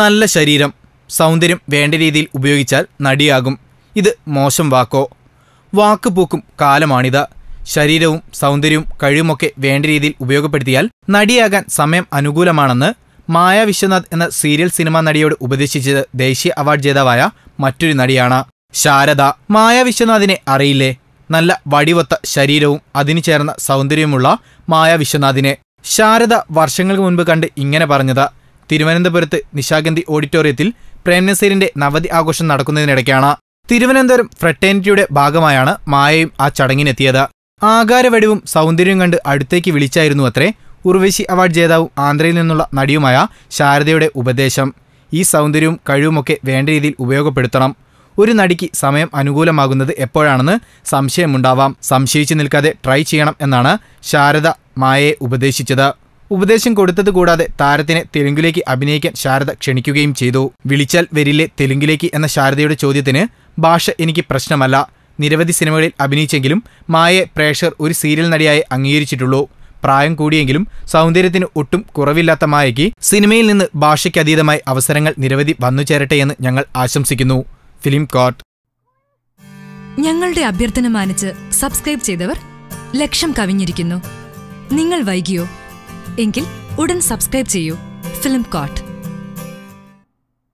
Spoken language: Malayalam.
നല്ല ശരീരം സൗന്ദര്യം വേണ്ട രീതിയിൽ ഉപയോഗിച്ചാൽ നടിയാകും ഇത് മോശം വാക്കോ വാക്ക് പൂക്കും കാലമാണിത് ശരീരവും സൗന്ദര്യവും കഴിവുമൊക്കെ വേണ്ട രീതിയിൽ ഉപയോഗപ്പെടുത്തിയാൽ നടിയാകാൻ സമയം അനുകൂലമാണെന്ന് മായ വിശ്വനാഥ് എന്ന സീരിയൽ സിനിമാ നടിയോട് ഉപദേശിച്ചത് ദേശീയ അവാർഡ് ജേതാവായ മറ്റൊരു നടിയാണ് ശാരദ മായ വിശ്വനാഥിനെ അറിയില്ലേ നല്ല വടിവത്ത ശരീരവും അതിനു ചേർന്ന സൗന്ദര്യമുള്ള മായ വിശ്വനാഥിനെ ശാരദ വർഷങ്ങൾക്ക് മുൻപ് കണ്ട് ഇങ്ങനെ പറഞ്ഞത് തിരുവനന്തപുരത്ത് നിശാഗന്ധി ഓഡിറ്റോറിയത്തിൽ പ്രേംനസീറിന്റെ നവതി ആഘോഷം നടക്കുന്നതിനിടയ്ക്കാണ് തിരുവനന്തപുരം ഫ്രട്ടേണിറ്റിയുടെ ഭാഗമായാണ് മായയും ആ ചടങ്ങിനെത്തിയത് ആകാരവടിവും സൗന്ദര്യവും കണ്ട് അടുത്തേക്ക് വിളിച്ചായിരുന്നു അത്രേ ഉർവശി അവാർഡ് ജേതാവും ആന്ധ്രയിൽ നിന്നുള്ള നടിയുമായ ശാരദയുടെ ഉപദേശം ഈ സൗന്ദര്യവും കഴിവുമൊക്കെ വേണ്ട രീതിയിൽ ഉപയോഗപ്പെടുത്തണം ഒരു നടിക്ക് സമയം അനുകൂലമാകുന്നത് എപ്പോഴാണെന്ന് സംശയമുണ്ടാവാം സംശയിച്ചു നിൽക്കാതെ ട്രൈ ചെയ്യണം എന്നാണ് ശാരദ മായയെ ഉപദേശിച്ചത് ഉപദേശം കൊടുത്തത് കൂടാതെ താരത്തിനെ തെലുങ്കിലേക്ക് അഭിനയിക്കാൻ ശാരദ ക്ഷണിക്കുകയും ചെയ്തു വിളിച്ചാൽ വരില്ലേ തെലുങ്കിലേക്ക് എന്ന ശാരദയുടെ ചോദ്യത്തിന് ഭാഷ എനിക്ക് പ്രശ്നമല്ല നിരവധി സിനിമകളിൽ അഭിനയിച്ചെങ്കിലും മായയെ പ്രേക്ഷകർ ഒരു സീരിയൽ നടിയായി അംഗീകരിച്ചിട്ടുള്ളൂ പ്രായം കൂടിയെങ്കിലും സൗന്ദര്യത്തിന് ഒട്ടും കുറവില്ലാത്ത മായയ്ക്ക് സിനിമയിൽ നിന്ന് ഭാഷയ്ക്കതീതമായി അവസരങ്ങൾ നിരവധി വന്നു ചേരട്ടെ എന്ന് ഞങ്ങൾ ആശംസിക്കുന്നു ഫിലിം കോട്ട് ഞങ്ങളുടെ അഭ്യർത്ഥന മാനിച്ച് സബ്സ്ക്രൈബ് ചെയ്തവർ ലക്ഷം കവിഞ്ഞിരിക്കുന്നു നിങ്ങൾ വൈകിയോ എങ്കിൽ ഉടൻ സബ്സ്ക്രൈബ് ചെയ്യൂ ഫിലിം കോട്ട്